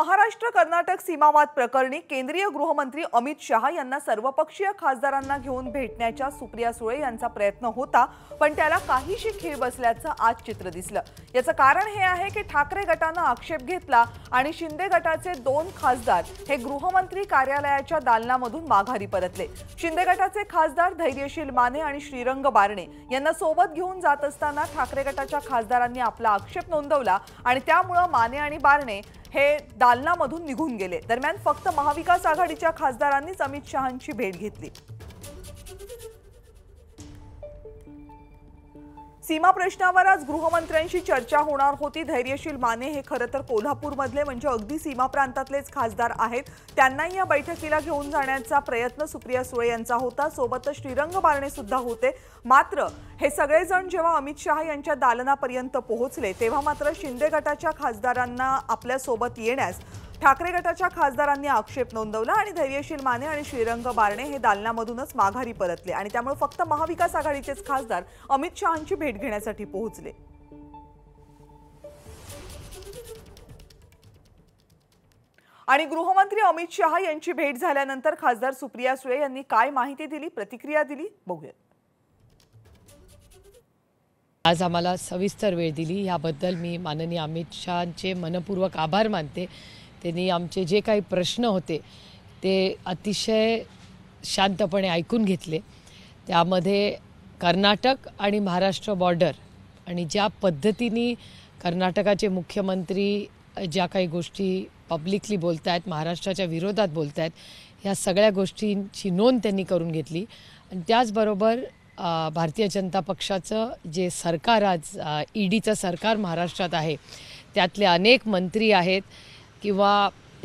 महाराष्ट्र कर्नाटक सीमावाद प्रकरणी केंद्रीय गृहमंत्री अमित शहा यांना सर्वपक्षीय खासदारांना घेऊन भेटण्याच्या सुप्रिया सुळे यांचा प्रयत्न होता पण त्याला काहीशी खीळ बसल्याचं आज चित्र दिसलं याचं कारण हे आहे की ठाकरे गटानं आक्षेप घेतला आणि शिंदे गटाचे दोन खासदार हे गृहमंत्री कार्यालयाच्या दालनामधून माघारी परतले शिंदे गटाचे खासदार धैर्यशील माने आणि श्रीरंग बारणे यांना सोबत घेऊन जात असताना ठाकरे गटाच्या खासदारांनी आपला आक्षेप नोंदवला आणि त्यामुळं माने आणि बारणे हे दालनामधून निघून गेले दरम्यान फक्त महाविकास आघाडीच्या खासदारांनीच अमित शहांची भेट घेतली सीमा प्रश्नावर आज गृहमंत्र्यांशी चर्चा होणार होती धैर्यशील माने हे खरं तर कोल्हापूरमधले म्हणजे अगदी सीमा प्रांतातलेच खासदार आहेत त्यांनाही या बैठकीला घेऊन जाण्याचा प्रयत्न सुप्रिया सुळे यांचा होता सोबतच श्रीरंग बारणे सुद्धा होते मात्र हे सगळेजण जेव्हा अमित शहा यांच्या दालनापर्यंत पोहोचले तेव्हा मात्र शिंदे गटाच्या खासदारांना आपल्यासोबत येण्यास ठाकरे गटाच्या खासदारांनी आक्षेप नोंदवला आणि धैर्यशील माने आणि श्रीरंग बारणे हे दालनामधूनच माघारी परतले आणि त्यामुळे फक्त महाविकास आघाडीचेच खासदार अमित शहाची भेट घेण्यासाठी पोहोचले आणि गृहमंत्री अमित शहा यांची भेट झाल्यानंतर खासदार सुप्रिया सुळे यांनी काय माहिती दिली प्रतिक्रिया दिली बघूयात आज आम्हाला सविस्तर वेळ दिली याबद्दल मी माननीय अमित शहाचे मनपूर्वक आभार मानते त्यांनी आमचे जे काही प्रश्न होते ते अतिशय शांतपणे ऐकून घेतले त्यामध्ये कर्नाटक आणि महाराष्ट्र बॉर्डर आणि ज्या पद्धतीने कर्नाटकाचे मुख्यमंत्री ज्या काही गोष्टी पब्लिकली बोलत आहेत महाराष्ट्राच्या विरोधात बोलत आहेत ह्या सगळ्या गोष्टींची नोंद त्यांनी करून घेतली आणि त्याचबरोबर भारतीय जनता पक्षाचं जे सरकार आज ईडीचं e सरकार महाराष्ट्रात आहे त्यातले अनेक मंत्री आहेत किंवा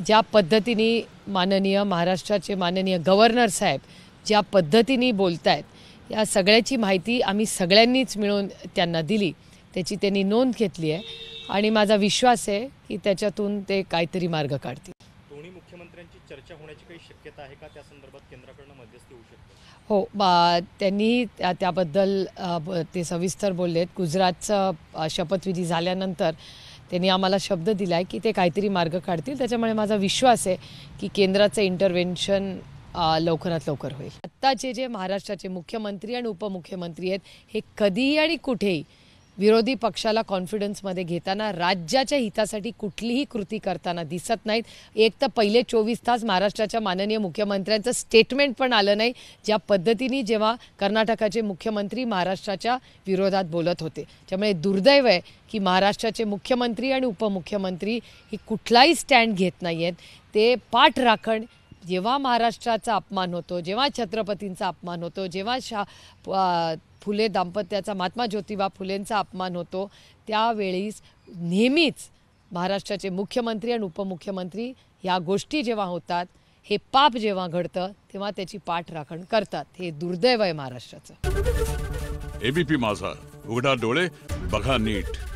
ज्या पद्धतीने माननीय महाराष्ट्राचे माननीय गव्हर्नर साहेब ज्या पद्धतीने बोलत आहेत या सगळ्याची माहिती आम्ही सगळ्यांनीच मिळून त्यांना दिली त्याची त्यांनी नोंद घेतली आहे आणि माझा विश्वास आहे की त्याच्यातून ते काहीतरी मार्ग काढतील दोन्ही मुख्यमंत्र्यांची चर्चा होण्याची काही शक्यता आहे का त्या संदर्भात केंद्राकडनं मध्यस्थी होऊ शकते हो बा त्यांनी त्याबद्दल ते सविस्तर बोललेत गुजरातचं शपथविधी झाल्यानंतर त्यांनी आम्हाला शब्द दिला की ते काहीतरी मार्ग काढतील त्याच्यामुळे माझा विश्वास आहे की केंद्राचं इंटरव्हेन्शन लवकरात लवकर होईल आत्ताचे जे महाराष्ट्राचे मुख्यमंत्री आणि उपमुख्यमंत्री आहेत हे कधीही आणि कुठेही विरोधी पक्षाला कॉन्फिडन्समध्ये घेताना राज्याच्या हितासाठी कुठलीही कृती करताना दिसत नाहीत एक तर पहिले चोवीस तास महाराष्ट्राच्या माननीय मुख्यमंत्र्यांचं स्टेटमेंट पण आलं नाही ज्या पद्धतीने जेव्हा कर्नाटकाचे मुख्यमंत्री महाराष्ट्राच्या विरोधात बोलत होते त्यामुळे दुर्दैव आहे की महाराष्ट्राचे मुख्यमंत्री आणि उपमुख्यमंत्री ही कुठलाही स्टँड घेत नाही आहेत ते पाठ राखण जेव्हा महाराष्ट्राचा अपमान होतो जेव्हा छत्रपतींचा अपमान होतो जेव्हा शा फुले दाम्पत्याचा महात्मा ज्योतिबा फुलेंचा अपमान होतो त्यावेळीच नेहमीच महाराष्ट्राचे मुख्यमंत्री आणि उपमुख्यमंत्री या गोष्टी जेव्हा होतात हे पाप जेव्हा घडतं तेव्हा त्याची पाठराखण करतात हे दुर्दैव आहे महाराष्ट्राचं एबीपी माझा उघडा डोळे बघा नीट